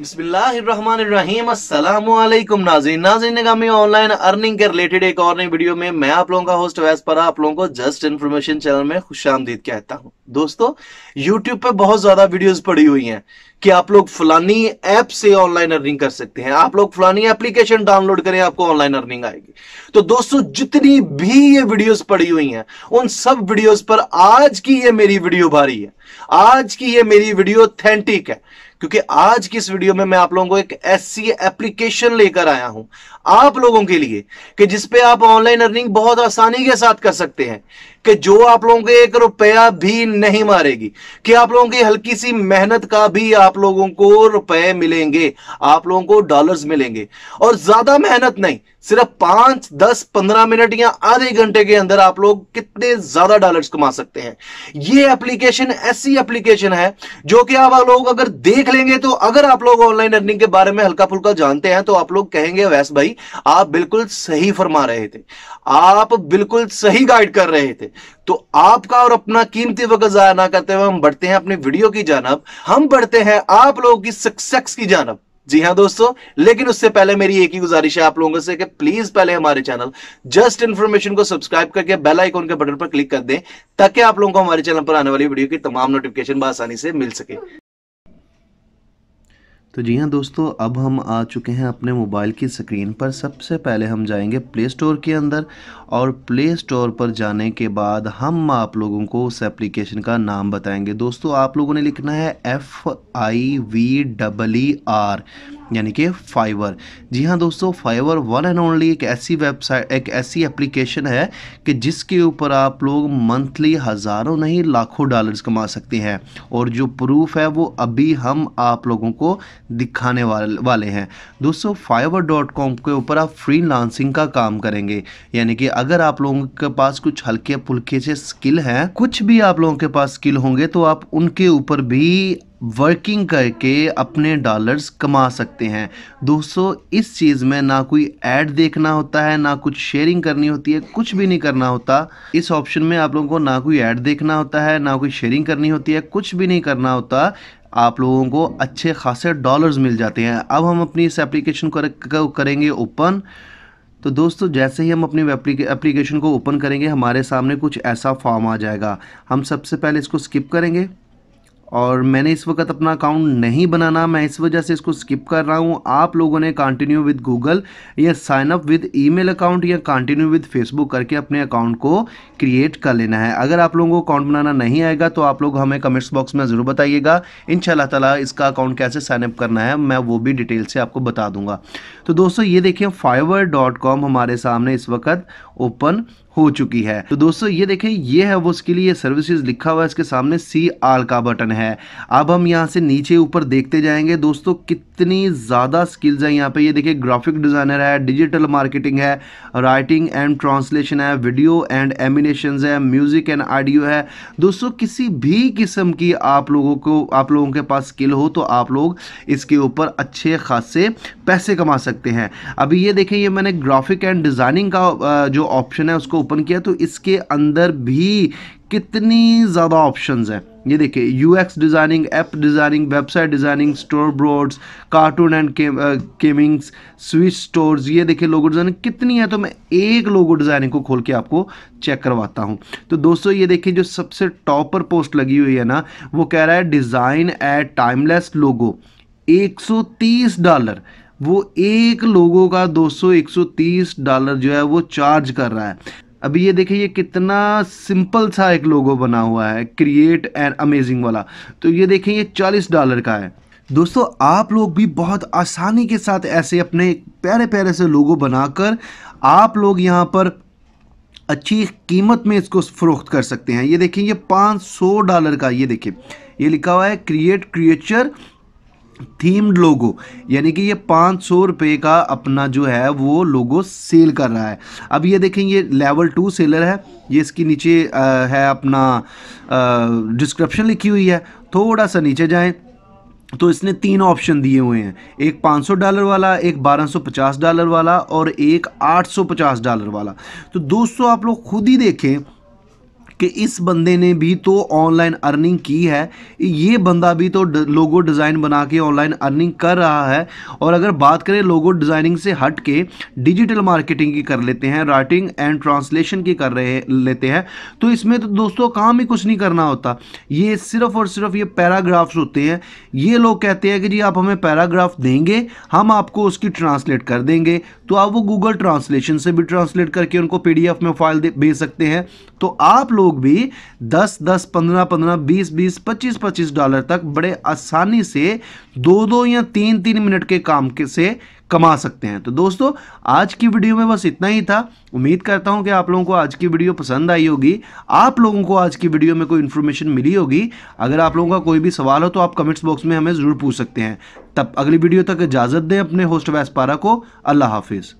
बिस्मिल्लाम नाजीन नाजीन निगामी ऑनलाइन अर्निंग के रिलेटेड एक और नई वीडियो में मैं आप लोगों का होस्ट वैस पर आप लोगों को जस्ट इन्फॉर्मेशन चैनल में खुश आमदीद कहता हूँ दोस्तों पे बहुत ज्यादा वीडियोस पड़ी हुई हैं कि आप लोग फलानी ऐप से ऑनलाइन अर्निंग कर सकते हैं आप लोग फलानी एप्लीकेशन डाउनलोड करें आपको ऑनलाइन अर्निंग आएगी तो दोस्तों जितनी भी ये वीडियोस पड़ी हुई हैं उन सब वीडियोस पर आज की ये मेरी वीडियो भारी है आज की ये मेरी वीडियो ऑथेंटिक है क्योंकि आज की इस वीडियो में मैं आप लोगों को एक ऐसी एप्लीकेशन लेकर आया हूं आप लोगों के लिए कि जिसपे आप ऑनलाइन अर्निंग बहुत आसानी के साथ कर सकते हैं कि जो आप लोगों के एक रुपया भी नहीं मारेगी कि आप लोगों की हल्की सी मेहनत का भी आप लोगों को रुपए मिलेंगे आप लोगों को डॉलर्स मिलेंगे और ज्यादा मेहनत नहीं सिर्फ पांच दस पंद्रह मिनट या आधे घंटे के अंदर आप लोग कितने ज्यादा डॉलर्स कमा सकते हैं ये एप्लीकेशन ऐसी एप्लीकेशन है जो कि आप लोग अगर देख लेंगे तो अगर आप लोग ऑनलाइन अर्निंग के बारे में हल्का फुल्का जानते हैं तो आप लोग कहेंगे वैस भाई आप बिल्कुल सही फरमा रहे थे आप बिल्कुल सही गाइड कर रहे थे तो आपका और अपना कीमती वक्त ज़ाया ना करते हुए हम बढ़ते हैं अपनी वीडियो की जानब हम बढ़ते हैं आप लोगों की सक्सेस की जानब जी हाँ दोस्तों लेकिन उससे पहले मेरी एक ही गुजारिश है आप लोगों से कि प्लीज पहले हमारे चैनल जस्ट इन्फॉर्मेशन को सब्सक्राइब करके बेल आइकॉन के बटन पर क्लिक कर दें ताकि आप लोगों को हमारे चैनल पर आने वाली वीडियो की तमाम नोटिफिकेशन आसानी से मिल सके तो जी हाँ दोस्तों अब हम आ चुके हैं अपने मोबाइल की स्क्रीन पर सबसे पहले हम जाएंगे प्ले स्टोर के अंदर और प्ले स्टोर पर जाने के बाद हम आप लोगों को उस एप्लीकेशन का नाम बताएंगे दोस्तों आप लोगों ने लिखना है F I V double E R यानी कि फाइवर जी हाँ दोस्तों फाइवर वन एंड ओनली एक ऐसी वेबसाइट एक ऐसी एप्लीकेशन है कि जिसके ऊपर आप लोग मंथली हज़ारों नहीं लाखों डॉलर्स कमा सकते हैं और जो प्रूफ है वो अभी हम आप लोगों को दिखाने वाले वाले हैं दोस्तों फाइवर डॉट कॉम के ऊपर आप फ्री लांसिंग का काम करेंगे यानी कि अगर आप लोगों के पास कुछ हल्के फुल्के से स्किल हैं कुछ भी आप लोगों के पास स्किल होंगे तो आप उनके ऊपर भी वर्किंग करके अपने डॉलर्स कमा सकते हैं दोस्तों इस चीज़ में ना कोई ऐड देखना होता है ना कुछ शेयरिंग करनी होती है कुछ भी नहीं करना होता इस ऑप्शन में आप लोगों को ना कोई ऐड देखना होता है ना कोई शेयरिंग करनी होती है कुछ भी नहीं करना होता आप लोगों को अच्छे खासे डॉलर्स मिल जाते हैं अब हम अपनी इस एप्लीकेशन को करेंगे ओपन तो दोस्तों जैसे ही हम अपनी एप्लीकेशन को ओपन करेंगे हमारे सामने कुछ ऐसा फॉर्म आ जाएगा हम सबसे पहले इसको स्किप करेंगे और मैंने इस वक्त अपना अकाउंट नहीं बनाना मैं इस वजह से इसको स्किप कर रहा हूँ आप लोगों ने कंटिन्यू विद गूगल या sign up with email account या कंटिन्यू विद फेसबुक करके अपने अकाउंट को क्रिएट कर लेना है अगर आप लोगों को अकाउंट बनाना नहीं आएगा तो आप लोग हमें कमेंट्स बॉक्स में ज़रूर बताइएगा इन ताला इसका अकाउंट कैसे साइनअप करना है मैं वो भी डिटेल से आपको बता दूंगा तो दोस्तों ये देखिए फाइवर डॉट कॉम हमारे सामने इस वक्त ओपन हो चुकी है तो दोस्तों ये देखें ये है वो उसके लिए सर्विसेज लिखा हुआ है इसके सामने सी आल का बटन है अब हम यहाँ से नीचे ऊपर देखते जाएंगे दोस्तों कितनी ज़्यादा स्किल्स हैं यहाँ पे ये देखिए ग्राफिक डिज़ाइनर है डिजिटल मार्केटिंग है राइटिंग एंड ट्रांसलेशन है वीडियो एंड एमिनेशन है म्यूज़िक एंड ऑडियो है दोस्तों किसी भी किस्म की आप लोगों को आप लोगों के पास स्किल हो तो आप लोग इसके ऊपर अच्छे खासे पैसे कमा सकते हैं अभी ये देखें ये मैंने ग्राफिक एंड डिज़ाइनिंग का जो ऑप्शन है उसको ओपन किया तो इसके अंदर भी कितनी ज़्यादा ऑप्शंस हैं ये देखिए you x designing app designing website designing store ब्रोड्स cartoon and gamings switch stores ये देखिए लोगो डिज़ाइनिंग कितनी है तो मैं एक लोगो डिज़ाइनिंग को खोल के आपको चेक करवाता हूँ तो दोस्तों ये देखिए जो सबसे टॉप पर पोस्ट लगी हुई है ना वो कह रहा है डिज़ाइन एट टाइमलेस लोगो एक डॉलर वो एक लोगों का 200 130 डॉलर जो है वो चार्ज कर रहा है अभी ये देखिए ये कितना सिंपल सा एक लोगो बना हुआ है क्रिएट एंड अमेजिंग वाला तो ये देखें ये चालीस डॉलर का है दोस्तों आप लोग भी बहुत आसानी के साथ ऐसे अपने प्यारे प्यारे से लोगो बनाकर आप लोग यहाँ पर अच्छी कीमत में इसको फ़रोख्त कर सकते हैं ये देखें ये पाँच सौ डॉलर का ये देखें ये लिखा हुआ है क्रिएट क्रिएचर थीम्ड लोगो यानी कि ये पाँच सौ रुपये का अपना जो है वो लोगो सेल कर रहा है अब ये देखें ये लेवल टू सेलर है ये इसके नीचे आ, है अपना डिस्क्रिप्शन लिखी हुई है थोड़ा सा नीचे जाएं तो इसने तीन ऑप्शन दिए हुए हैं एक 500 डॉलर वाला एक 1250 डॉलर वाला और एक 850 डॉलर वाला तो दोस्तों आप लोग खुद ही देखें कि इस बंदे ने भी तो ऑनलाइन अर्निंग की है ये बंदा भी तो लोगो डिज़ाइन बना के ऑनलाइन अर्निंग कर रहा है और अगर बात करें लोगो डिज़ाइनिंग से हट के डिजिटल मार्केटिंग की कर लेते हैं राइटिंग एंड ट्रांसलेशन की कर रहे लेते हैं तो इसमें तो दोस्तों काम ही कुछ नहीं करना होता ये सिर्फ और सिर्फ ये पैराग्राफ्स होते हैं ये लोग कहते हैं कि जी आप हमें पैराग्राफ देंगे हम आपको उसकी ट्रांसलेट कर देंगे तो आप वो गूगल ट्रांसलेशन से भी ट्रांसलेट करके उनको पीडीएफ में फाइल भेज सकते हैं तो आप लोग लोग भी 10 10 15 15 20 20 25 25 डॉलर तक बड़े आसानी से दो दो या तीन तीन मिनट के काम के से कमा सकते हैं तो दोस्तों आज की वीडियो में बस इतना ही था उम्मीद करता हूं कि आप लोगों को आज की वीडियो पसंद आई होगी आप लोगों को आज की वीडियो में कोई इन्फॉर्मेशन मिली होगी अगर आप लोगों का कोई भी सवाल हो तो आप कमेंट्स बॉक्स में हमें ज़रूर पूछ सकते हैं तब अगली वीडियो तक इजाज़त दें अपने होस्ट वैसपारा को अल्लाह हाफिज़